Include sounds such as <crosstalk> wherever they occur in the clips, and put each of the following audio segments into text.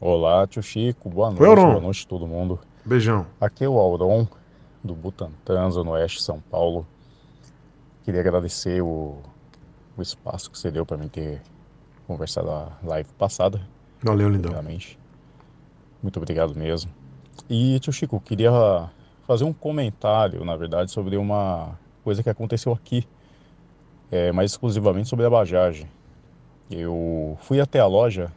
Olá, tio Chico. Boa noite. boa noite a todo mundo. Beijão. Aqui é o Auron, do Butantã, Zona Oeste, São Paulo. Queria agradecer o, o espaço que você deu para mim ter conversado a live passada. Valeu, lindão. Realmente. Muito obrigado mesmo. E, tio Chico, queria fazer um comentário, na verdade, sobre uma coisa que aconteceu aqui, é, mais exclusivamente sobre a bagagem. Eu fui até a loja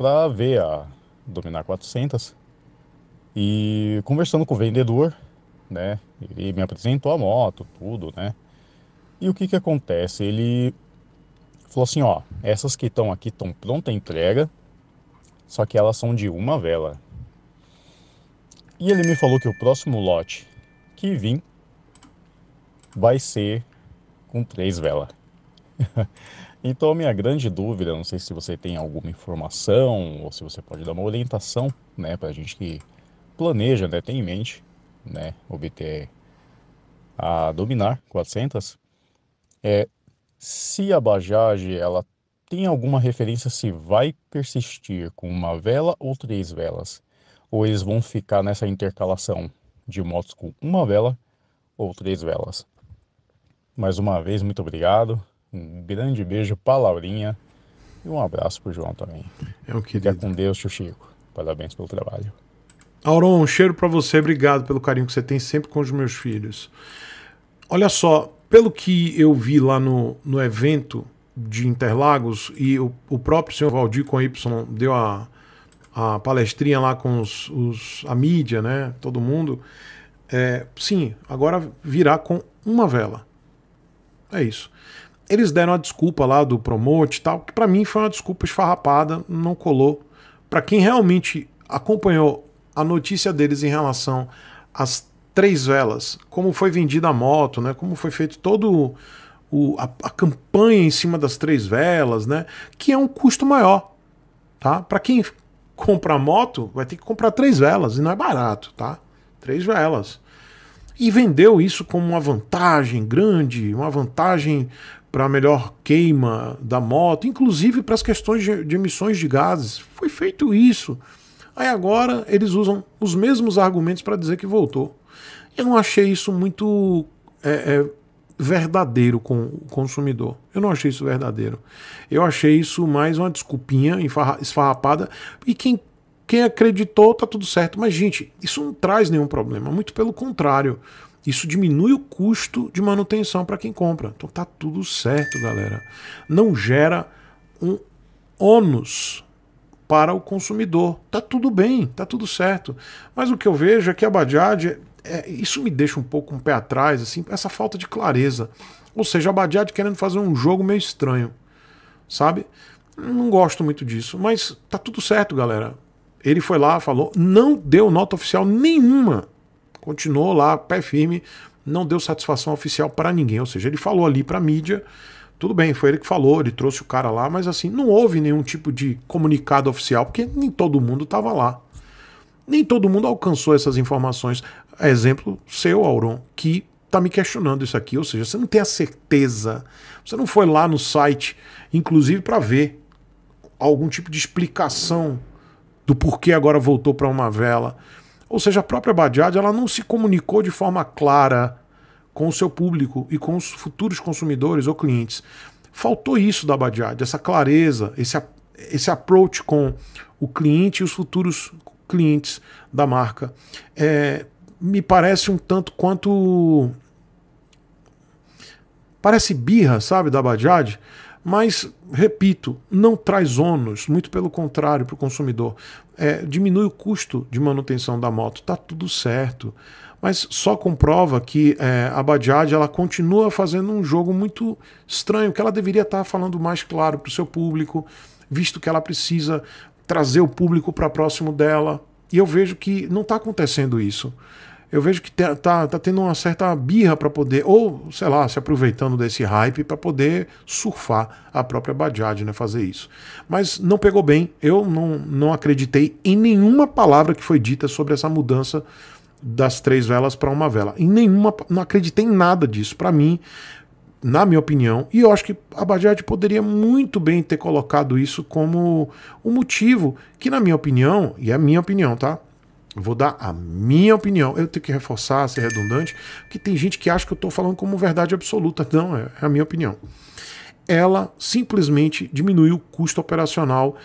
para ver a Dominar 400 e conversando com o vendedor, né? Ele me apresentou a moto, tudo, né? E o que que acontece? Ele falou assim, ó, essas que estão aqui estão pronta entrega, só que elas são de uma vela. E ele me falou que o próximo lote que vim vai ser com três velas. <laughs> Então, a minha grande dúvida, não sei se você tem alguma informação ou se você pode dar uma orientação, né, para a gente que planeja, né, tem em mente, né, obter a dominar 400, é se a Bajaj ela tem alguma referência se vai persistir com uma vela ou três velas, ou eles vão ficar nessa intercalação de motos com uma vela ou três velas. Mais uma vez, muito obrigado. Um grande beijo pra Laurinha e um abraço pro João também. É o que Fica com Deus, tio Chico. Parabéns pelo trabalho. Auron, um cheiro para você. Obrigado pelo carinho que você tem sempre com os meus filhos. Olha só, pelo que eu vi lá no, no evento de Interlagos, e o, o próprio senhor Valdir com Y deu a, a palestrinha lá com os, os, a mídia, né? Todo mundo. É, sim, agora virá com uma vela. É isso eles deram a desculpa lá do promote e tal, que para mim foi uma desculpa esfarrapada, não colou. Para quem realmente acompanhou a notícia deles em relação às três velas, como foi vendida a moto, né? Como foi feito todo o, a, a campanha em cima das três velas, né? Que é um custo maior, tá? Para quem compra moto, vai ter que comprar três velas e não é barato, tá? Três velas. E vendeu isso como uma vantagem grande, uma vantagem para melhor queima da moto, inclusive para as questões de emissões de gases. Foi feito isso. Aí agora eles usam os mesmos argumentos para dizer que voltou. Eu não achei isso muito é, é, verdadeiro com o consumidor. Eu não achei isso verdadeiro. Eu achei isso mais uma desculpinha esfarrapada. E quem quem acreditou, tá tudo certo. Mas, gente, isso não traz nenhum problema. Muito pelo contrário. Isso diminui o custo de manutenção para quem compra. Então tá tudo certo, galera. Não gera um ônus para o consumidor. Tá tudo bem, tá tudo certo. Mas o que eu vejo é que a Bajaj, é, isso me deixa um pouco um pé atrás, assim, essa falta de clareza. Ou seja, a Bajaj querendo fazer um jogo meio estranho, sabe? Não gosto muito disso, mas tá tudo certo, galera. Ele foi lá, falou, não deu nota oficial nenhuma. Continuou lá, pé firme, não deu satisfação oficial para ninguém. Ou seja, ele falou ali para a mídia, tudo bem, foi ele que falou, ele trouxe o cara lá, mas assim, não houve nenhum tipo de comunicado oficial, porque nem todo mundo estava lá. Nem todo mundo alcançou essas informações. Exemplo seu, Auron, que está me questionando isso aqui. Ou seja, você não tem a certeza. Você não foi lá no site, inclusive, para ver algum tipo de explicação do porquê agora voltou para uma vela. Ou seja, a própria Badiad, ela não se comunicou de forma clara com o seu público e com os futuros consumidores ou clientes. Faltou isso da Badiad, essa clareza, esse, esse approach com o cliente e os futuros clientes da marca. É, me parece um tanto quanto. Parece birra, sabe, da Badiad. Mas, repito, não traz ônus, muito pelo contrário para o consumidor. É, diminui o custo de manutenção da moto, está tudo certo. Mas só comprova que é, a Bajaj ela continua fazendo um jogo muito estranho, que ela deveria estar tá falando mais claro para o seu público, visto que ela precisa trazer o público para próximo dela. E eu vejo que não está acontecendo isso eu vejo que tá, tá tendo uma certa birra para poder, ou sei lá, se aproveitando desse hype para poder surfar a própria Bajaj, né, fazer isso. Mas não pegou bem, eu não, não acreditei em nenhuma palavra que foi dita sobre essa mudança das três velas para uma vela. Em nenhuma, não acreditei em nada disso. Para mim, na minha opinião, e eu acho que a Bajaj poderia muito bem ter colocado isso como um motivo que, na minha opinião, e é a minha opinião, tá? Vou dar a minha opinião. Eu tenho que reforçar, ser redundante, porque tem gente que acha que eu estou falando como verdade absoluta. Não, é, é a minha opinião. Ela simplesmente diminuiu o custo operacional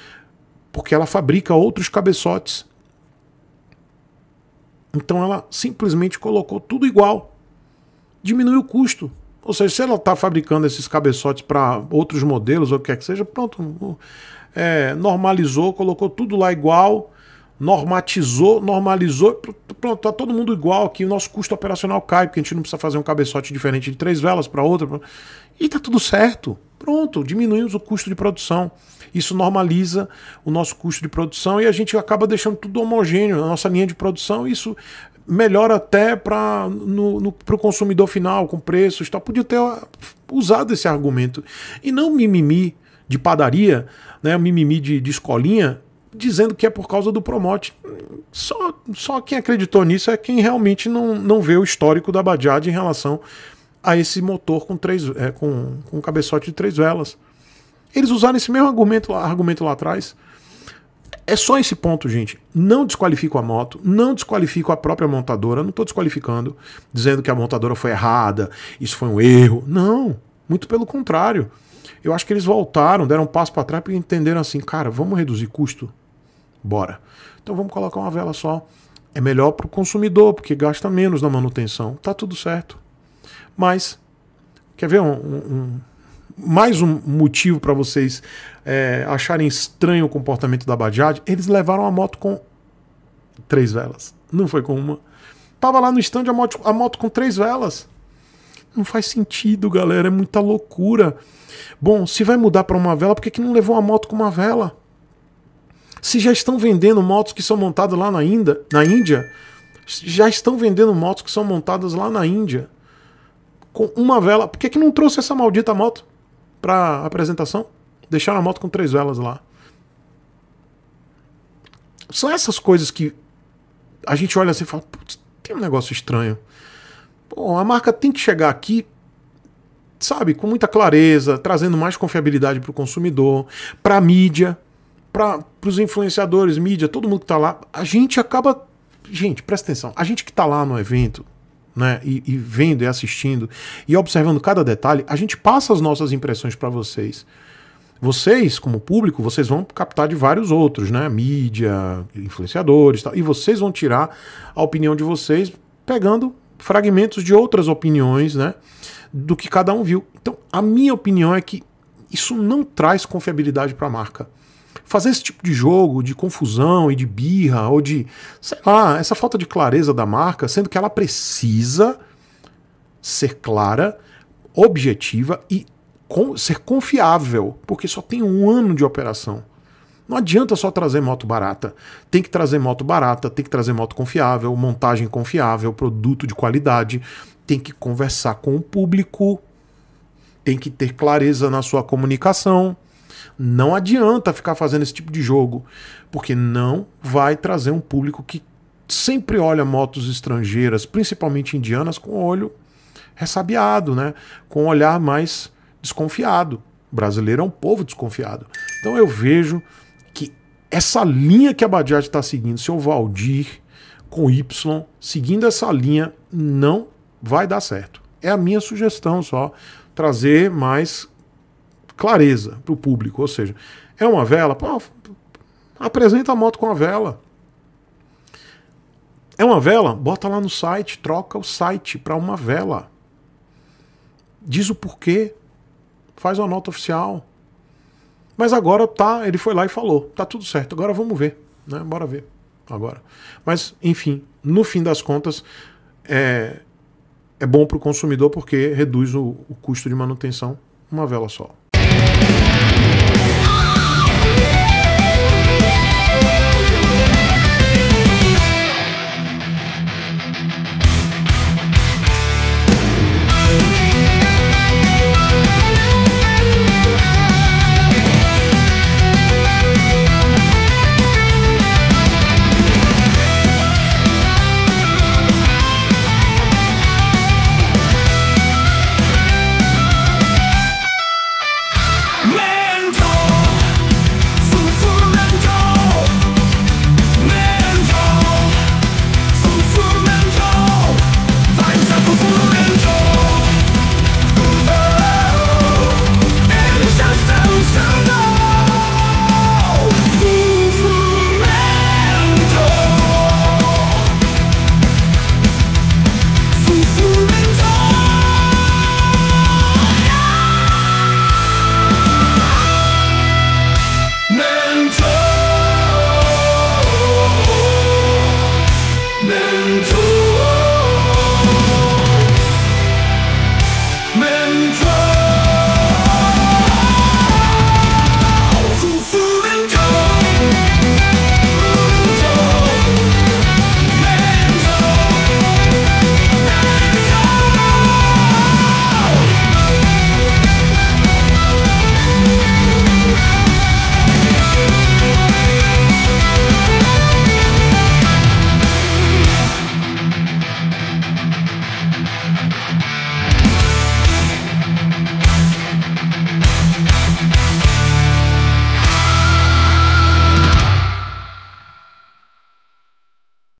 porque ela fabrica outros cabeçotes. Então ela simplesmente colocou tudo igual. Diminuiu o custo. Ou seja, se ela está fabricando esses cabeçotes para outros modelos ou o que quer que seja, pronto. É, normalizou, colocou tudo lá igual normatizou, normalizou, pronto, tá todo mundo igual aqui, o nosso custo operacional cai, porque a gente não precisa fazer um cabeçote diferente de três velas para outra, e tá tudo certo. Pronto, diminuímos o custo de produção. Isso normaliza o nosso custo de produção e a gente acaba deixando tudo homogêneo na nossa linha de produção. Isso melhora até para o consumidor final, com preços tal. Podia ter uh, usado esse argumento. E não mimimi de padaria, né, mimimi de, de escolinha, dizendo que é por causa do promote. Só, só quem acreditou nisso é quem realmente não, não vê o histórico da Bajaj em relação a esse motor com, três, é, com, com um cabeçote de três velas. Eles usaram esse mesmo argumento, argumento lá atrás. É só esse ponto, gente. Não desqualifico a moto, não desqualifico a própria montadora, não estou desqualificando, dizendo que a montadora foi errada, isso foi um erro. Não, muito pelo contrário. Eu acho que eles voltaram, deram um passo para trás porque entenderam assim, cara, vamos reduzir custo, bora. Então vamos colocar uma vela só. É melhor para o consumidor, porque gasta menos na manutenção. Tá tudo certo. Mas, quer ver um, um mais um motivo para vocês é, acharem estranho o comportamento da Bajaj? Eles levaram a moto com três velas. Não foi com uma. Tava lá no stand a moto, a moto com três velas. Não faz sentido, galera. É muita loucura. Bom, se vai mudar para uma vela, por que, que não levou a moto com uma vela? se já estão vendendo motos que são montadas lá na, Inda, na Índia, já estão vendendo motos que são montadas lá na Índia com uma vela. Por que, que não trouxe essa maldita moto para apresentação? Deixaram a moto com três velas lá. São essas coisas que a gente olha assim e fala: putz, tem um negócio estranho. Pô, a marca tem que chegar aqui sabe, com muita clareza, trazendo mais confiabilidade para o consumidor, para a mídia para os influenciadores, mídia, todo mundo que está lá, a gente acaba. Gente, presta atenção. A gente que está lá no evento, né, e, e, vendo e assistindo e observando cada detalhe, a gente passa as nossas impressões para vocês. Vocês, como público, vocês vão captar de vários outros, né? Mídia, influenciadores, tal, e vocês vão tirar a opinião de vocês pegando fragmentos de outras opiniões, né? Do que cada um viu. Então, a minha opinião é que isso não traz confiabilidade para a marca fazer esse tipo de jogo de confusão e de birra ou de, sei lá, essa falta de clareza da marca, sendo que ela precisa ser clara, objetiva e com, ser confiável, porque só tem um ano de operação. Não adianta só trazer moto barata. Tem que trazer moto barata, tem que trazer moto confiável, montagem confiável, produto de qualidade, tem que conversar com o público, tem que ter clareza na sua comunicação. Não adianta ficar fazendo esse tipo de jogo, porque não vai trazer um público que sempre olha motos estrangeiras, principalmente indianas, com olho ressabiado, né? com um olhar mais desconfiado. O brasileiro é um povo desconfiado. Então eu vejo que essa linha que a Bajaj está seguindo, seu Valdir com Y, seguindo essa linha, não vai dar certo. É a minha sugestão só, trazer mais clareza para o público. Ou seja, é uma vela, pô, apresenta a moto com a vela. É uma vela? Bota lá no site, troca o site para uma vela. Diz o porquê. Faz uma nota oficial. Mas agora tá, ele foi lá e falou, tá tudo certo. Agora vamos ver, né? Bora ver agora. Mas enfim, no fim das contas, é, é bom para o consumidor porque reduz o, o custo de manutenção uma vela só.